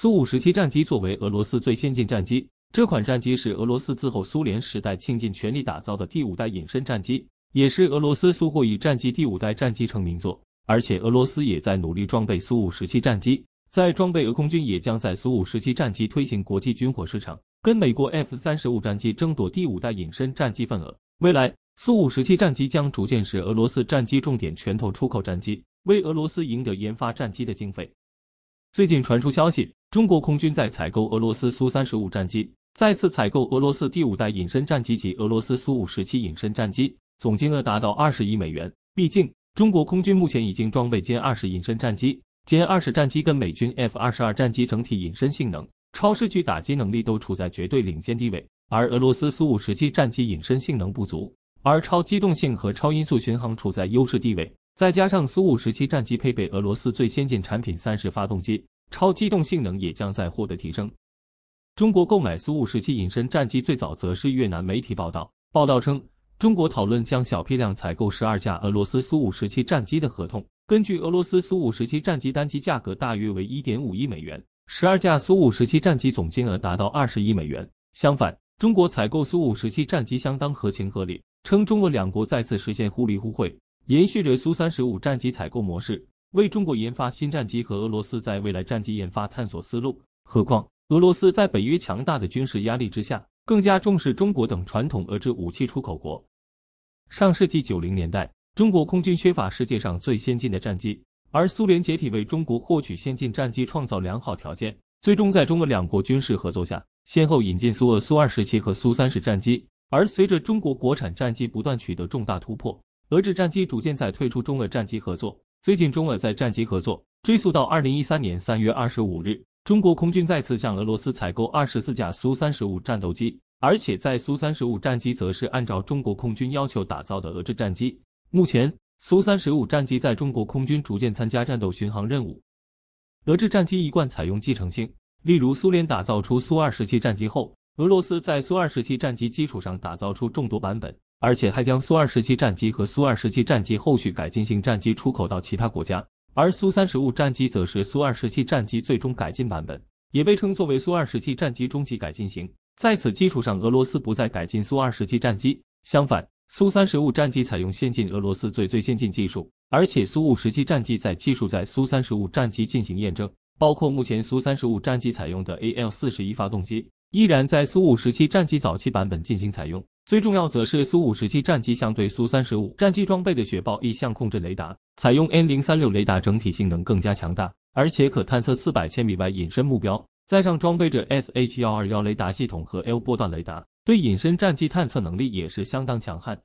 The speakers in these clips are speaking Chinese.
苏五十七战机作为俄罗斯最先进战机，这款战机是俄罗斯自后苏联时代倾尽全力打造的第五代隐身战机，也是俄罗斯苏霍伊战机第五代战机成名作。而且俄罗斯也在努力装备苏五十七战机，在装备俄空军也将在苏五十七战机推行国际军火市场，跟美国 F 三十五战机争夺第五代隐身战机份额。未来苏五十七战机将逐渐是俄罗斯战机重点拳头出口战机，为俄罗斯赢得研发战机的经费。最近传出消息，中国空军在采购俄罗斯苏三十五战机，再次采购俄罗斯第五代隐身战机及俄罗斯苏五十七隐身战机，总金额达到二十亿美元。毕竟，中国空军目前已经装备歼二十隐身战机，歼二十战机跟美军 F 二十二战机整体隐身性能、超视距打击能力都处在绝对领先地位。而俄罗斯苏五十七战机隐身性能不足，而超机动性和超音速巡航处在优势地位。再加上苏五十七战机配备俄罗斯最先进产品三式发动机，超机动性能也将在获得提升。中国购买苏五十七隐身战机最早则是越南媒体报道，报道称中国讨论将小批量采购十二架俄罗斯苏五十七战机的合同。根据俄罗斯苏五十七战机单机价格大约为一点五亿美元，十二架苏五十七战机总金额达到二十亿美元。相反，中国采购苏五十七战机相当合情合理，称中俄两国再次实现互利互惠。延续着苏三十五战机采购模式，为中国研发新战机和俄罗斯在未来战机研发探索思路。何况，俄罗斯在北约强大的军事压力之下，更加重视中国等传统俄制武器出口国。上世纪九零年代，中国空军缺乏世界上最先进的战机，而苏联解体为中国获取先进战机创造良好条件。最终，在中俄两国军事合作下，先后引进苏俄苏二十七和苏三十战机。而随着中国国产战机不断取得重大突破。俄制战机逐渐在退出中俄战机合作。最近，中俄在战机合作追溯到二零一三年三月二十五日，中国空军再次向俄罗斯采购二十四架苏三十五战斗机，而且在苏三十五战机则是按照中国空军要求打造的俄制战机。目前，苏三十五战机在中国空军逐渐参加战斗巡航任务。俄制战机一贯采用继承性，例如苏联打造出苏二7战机后，俄罗斯在苏二7战机基础上打造出众多版本。而且还将苏二十七战机和苏二十七战机后续改进型战机出口到其他国家，而苏三十五战机则是苏二十七战机最终改进版本，也被称作为苏二十七战机终极改进型。在此基础上，俄罗斯不再改进苏二十七战机，相反，苏三十五战机采用先进俄罗斯最最先进技术，而且苏五十七战机在技术在苏三十五战机进行验证，包括目前苏三十五战机采用的 AL 四十一发动机，依然在苏五十七战机早期版本进行采用。最重要则是苏五十七战机相对苏三十五战机装备的雪豹翼向控制雷达，采用 N 零三六雷达，整体性能更加强大，而且可探测四百千米外隐身目标。再上装备着 SH 幺二幺雷达系统和 L 波段雷达，对隐身战机探测能力也是相当强悍。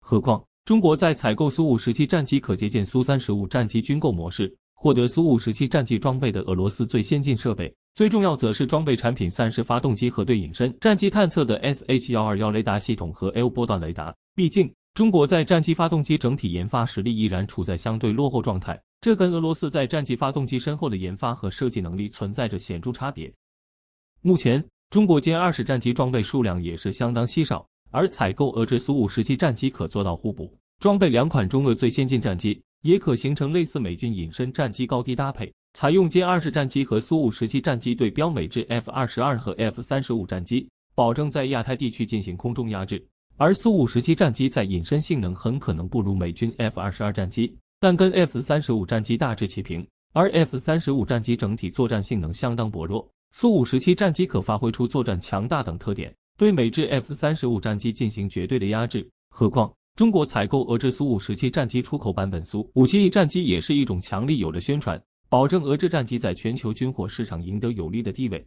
何况中国在采购苏五十七战机，可借鉴苏三十五战机军购模式。获得苏五十七战机装备的俄罗斯最先进设备，最重要则是装备产品三十发动机和对隐身战机探测的 S H 幺二幺雷达系统和 L 波段雷达。毕竟，中国在战机发动机整体研发实力依然处在相对落后状态，这跟俄罗斯在战机发动机身后的研发和设计能力存在着显著差别。目前，中国歼二十战机装备数量也是相当稀少，而采购俄制苏五十七战机可做到互补，装备两款中俄最先进战机。也可形成类似美军隐身战机高低搭配，采用歼二十战机和苏五十七战机对标美制 F 二十二和 F 三十五战机，保证在亚太地区进行空中压制。而苏五十七战机在隐身性能很可能不如美军 F 二十二战机，但跟 F 三十五战机大致齐平。而 F 三十五战机整体作战性能相当薄弱，苏五十七战机可发挥出作战强大等特点，对美制 F 三十五战机进行绝对的压制。何况。中国采购俄制苏五十七战机出口版本苏五七 E 战机也是一种强力有力宣传，保证俄制战机在全球军火市场赢得有利的地位。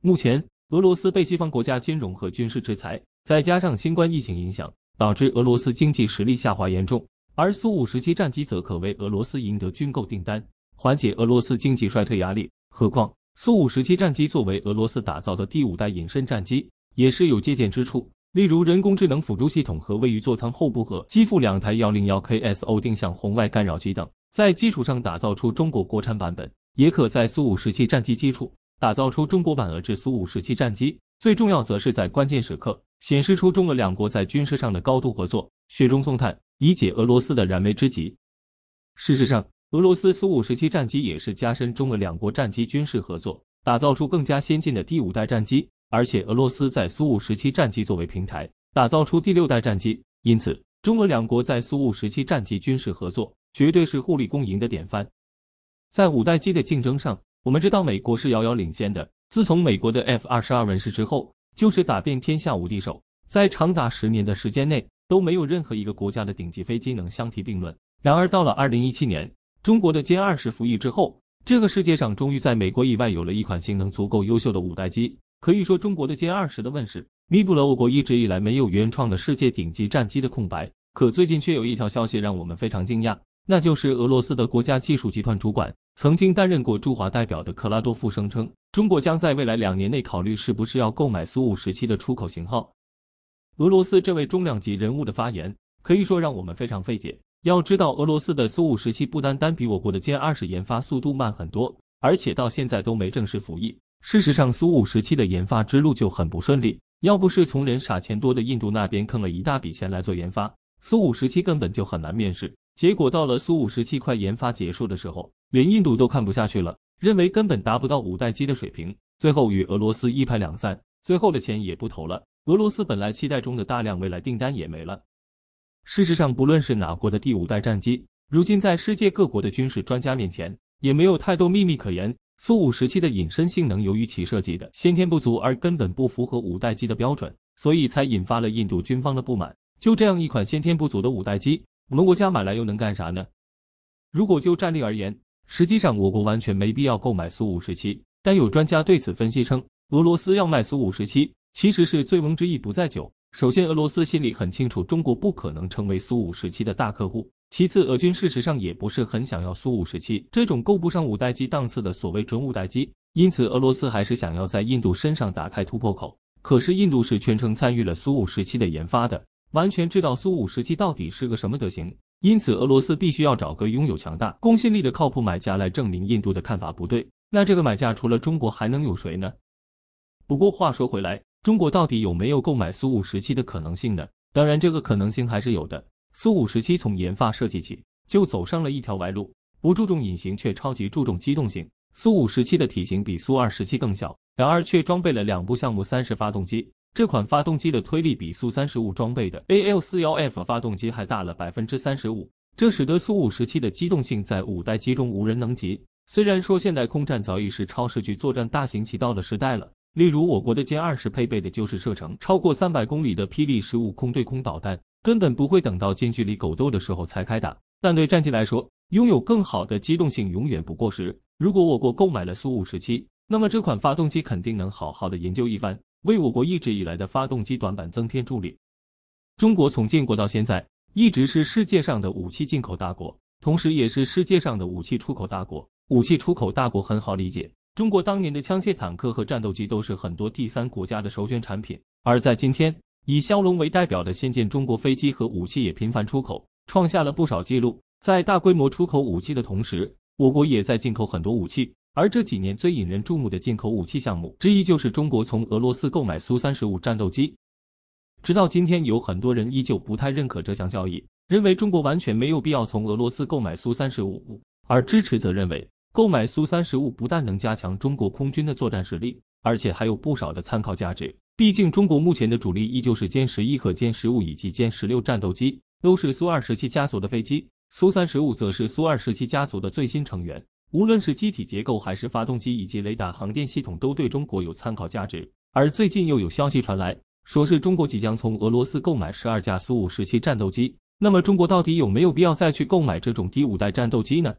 目前，俄罗斯被西方国家金融和军事制裁，再加上新冠疫情影响，导致俄罗斯经济实力下滑严重。而苏五十七战机则可为俄罗斯赢得军购订单，缓解俄罗斯经济衰退压力。何况，苏五十七战机作为俄罗斯打造的第五代隐身战机，也是有借鉴之处。例如人工智能辅助系统和位于座舱后部和机腹两台幺零幺 KSO 定向红外干扰机等，在基础上打造出中国国产版本，也可在苏五十七战机基础打造出中国版俄制苏五十七战机。最重要则是在关键时刻显示出中俄两国在军事上的高度合作，雪中送炭，以解俄罗斯的燃眉之急。事实上，俄罗斯苏五十七战机也是加深中俄两国战机军事合作，打造出更加先进的第五代战机。而且俄罗斯在苏五十七战机作为平台打造出第六代战机，因此中俄两国在苏五十七战机军事合作绝对是互利共赢的典范。在五代机的竞争上，我们知道美国是遥遥领先的。自从美国的 F 二十二问世之后，就是打遍天下无敌手，在长达十年的时间内都没有任何一个国家的顶级飞机能相提并论。然而到了二零一七年，中国的歼二十服役之后，这个世界上终于在美国以外有了一款性能足够优秀的五代机。可以说，中国的歼二十的问世，弥补了我国一直以来没有原创的世界顶级战机的空白。可最近却有一条消息让我们非常惊讶，那就是俄罗斯的国家技术集团主管、曾经担任过驻华代表的克拉多夫声称，中国将在未来两年内考虑是不是要购买苏五时期的出口型号。俄罗斯这位重量级人物的发言，可以说让我们非常费解。要知道，俄罗斯的苏五时期不单单比我国的歼二十研发速度慢很多，而且到现在都没正式服役。事实上，苏五时期的研发之路就很不顺利。要不是从人傻钱多的印度那边坑了一大笔钱来做研发，苏五时期根本就很难面世。结果到了苏五时期快研发结束的时候，连印度都看不下去了，认为根本达不到五代机的水平，最后与俄罗斯一拍两散，最后的钱也不投了。俄罗斯本来期待中的大量未来订单也没了。事实上，不论是哪国的第五代战机，如今在世界各国的军事专家面前，也没有太多秘密可言。苏五时期的隐身性能由于其设计的先天不足而根本不符合五代机的标准，所以才引发了印度军方的不满。就这样一款先天不足的五代机，我们国家买来又能干啥呢？如果就战力而言，实际上我国完全没必要购买苏五十七。但有专家对此分析称，俄罗斯要卖苏五十七，其实是醉翁之意不在酒。首先，俄罗斯心里很清楚，中国不可能成为苏五十七的大客户。其次，俄军事实上也不是很想要苏五十七这种够不上五代机档次的所谓准五代机，因此俄罗斯还是想要在印度身上打开突破口。可是印度是全程参与了苏五十七的研发的，完全知道苏五十七到底是个什么德行。因此俄罗斯必须要找个拥有强大公信力的靠谱买家来证明印度的看法不对。那这个买家除了中国还能有谁呢？不过话说回来，中国到底有没有购买苏五十七的可能性呢？当然，这个可能性还是有的。苏五时期从研发设计起就走上了一条歪路，不注重隐形却超级注重机动性。苏五时期的体型比苏二时期更小，然而却装备了两部项目三十发动机。这款发动机的推力比苏三十五装备的 AL 四幺 F 发动机还大了百分之三十五，这使得苏五时期的机动性在五代机中无人能及。虽然说现代空战早已是超视距作战大行其道的时代了，例如我国的歼二十配备的就是射程超过三百公里的霹雳十五空对空导弹。根本不会等到近距离狗斗的时候才开打，但对战机来说，拥有更好的机动性永远不过时。如果我国购买了苏五十七，那么这款发动机肯定能好好的研究一番，为我国一直以来的发动机短板增添助力。中国从建国到现在，一直是世界上的武器进口大国，同时也是世界上的武器出口大国。武器出口大国很好理解，中国当年的枪械、坦克和战斗机都是很多第三国家的首选产品，而在今天。以枭龙为代表的先进中国飞机和武器也频繁出口，创下了不少记录。在大规模出口武器的同时，我国也在进口很多武器。而这几年最引人注目的进口武器项目之一，就是中国从俄罗斯购买苏三十五战斗机。直到今天，有很多人依旧不太认可这项交易，认为中国完全没有必要从俄罗斯购买苏三十五。而支持则认为，购买苏三十五不但能加强中国空军的作战实力，而且还有不少的参考价值。毕竟，中国目前的主力依旧是歼十一、歼十五以及歼十六战斗机，都是苏二十七家族的飞机。苏三十五则是苏二十七家族的最新成员，无论是机体结构还是发动机以及雷达航电系统，都对中国有参考价值。而最近又有消息传来，说是中国即将从俄罗斯购买十二架苏五十七战斗机。那么，中国到底有没有必要再去购买这种第五代战斗机呢？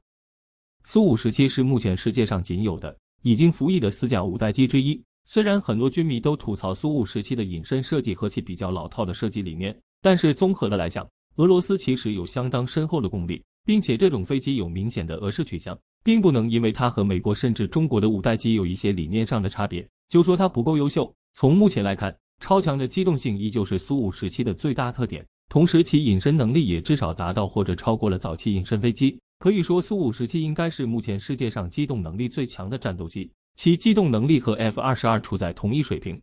苏五十七是目前世界上仅有的已经服役的四架五代机之一。虽然很多军迷都吐槽苏五时期的隐身设计和其比较老套的设计理念，但是综合的来讲，俄罗斯其实有相当深厚的功力，并且这种飞机有明显的俄式取向，并不能因为它和美国甚至中国的五代机有一些理念上的差别，就说它不够优秀。从目前来看，超强的机动性依旧是苏五时期的最大特点，同时其隐身能力也至少达到或者超过了早期隐身飞机。可以说，苏五时期应该是目前世界上机动能力最强的战斗机。其机动能力和 F 二十二处在同一水平。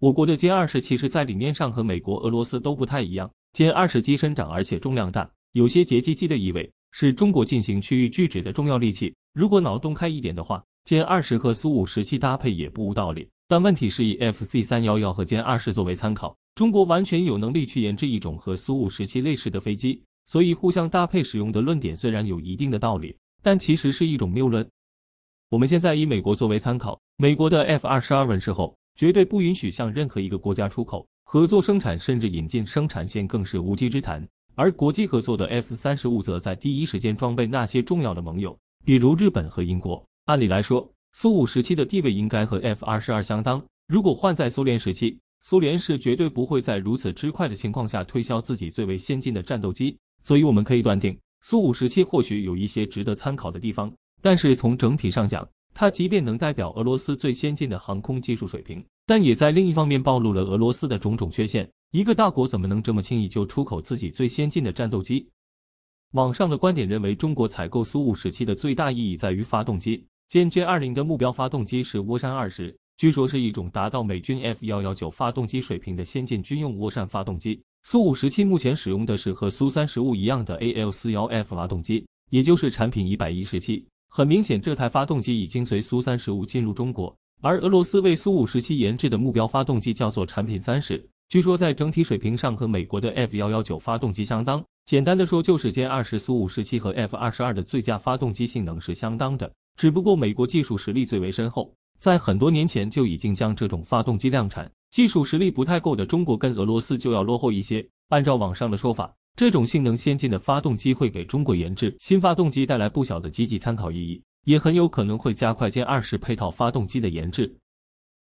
我国的歼二十其实在理念上和美国、俄罗斯都不太一样。歼二十机身长而且重量大，有些截击机的意味，是中国进行区域拒止的重要利器。如果脑洞开一点的话，歼二十和苏五十七搭配也不无道理。但问题是，以 FZ 三幺幺和歼二十作为参考，中国完全有能力去研制一种和苏五十七类似的飞机，所以互相搭配使用的论点虽然有一定的道理，但其实是一种谬论。我们现在以美国作为参考，美国的 F 二十二问世后，绝对不允许向任何一个国家出口、合作生产，甚至引进生产线更是无稽之谈。而国际合作的 F 三十五则在第一时间装备那些重要的盟友，比如日本和英国。按理来说，苏五时期的地位应该和 F 二十二相当。如果换在苏联时期，苏联是绝对不会在如此之快的情况下推销自己最为先进的战斗机。所以，我们可以断定，苏五时期或许有一些值得参考的地方。但是从整体上讲，它即便能代表俄罗斯最先进的航空技术水平，但也在另一方面暴露了俄罗斯的种种缺陷。一个大国怎么能这么轻易就出口自己最先进的战斗机？网上的观点认为，中国采购苏五十七的最大意义在于发动机。歼 J 二零的目标发动机是涡扇二十，据说是一种达到美军 F 幺幺九发动机水平的先进军用涡扇发动机。苏五十七目前使用的是和苏三十五一样的 AL 四幺 F 发动机，也就是产品一百一十七。很明显，这台发动机已经随苏三十五进入中国，而俄罗斯为苏五十七研制的目标发动机叫做产品三十，据说在整体水平上和美国的 F 幺幺九发动机相当。简单的说，就是歼二十、苏五十七和 F 二十二的最佳发动机性能是相当的，只不过美国技术实力最为深厚，在很多年前就已经将这种发动机量产。技术实力不太够的中国跟俄罗斯就要落后一些。按照网上的说法。这种性能先进的发动机会给中国研制新发动机带来不小的积极参考意义，也很有可能会加快歼二十配套发动机的研制。